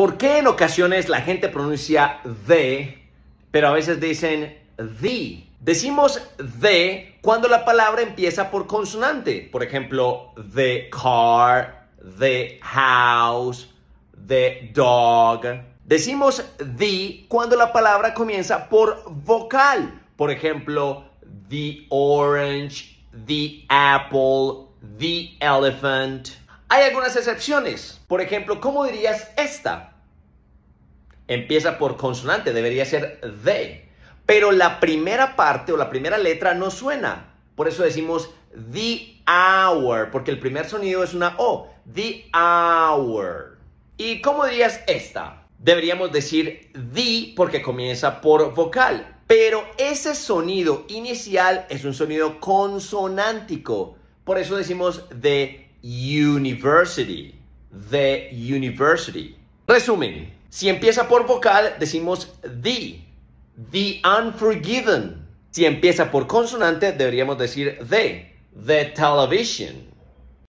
¿Por qué en ocasiones la gente pronuncia the, pero a veces dicen the? Decimos the cuando la palabra empieza por consonante. Por ejemplo, the car, the house, the dog. Decimos the cuando la palabra comienza por vocal. Por ejemplo, the orange, the apple, the elephant. Hay algunas excepciones. Por ejemplo, ¿cómo dirías esta? Empieza por consonante, debería ser the, Pero la primera parte o la primera letra no suena. Por eso decimos the hour, porque el primer sonido es una O. The hour. ¿Y cómo dirías esta? Deberíamos decir the porque comienza por vocal. Pero ese sonido inicial es un sonido consonántico. Por eso decimos the university. The university. Resumen. Si empieza por vocal, decimos the. The unforgiven. Si empieza por consonante, deberíamos decir the. The television.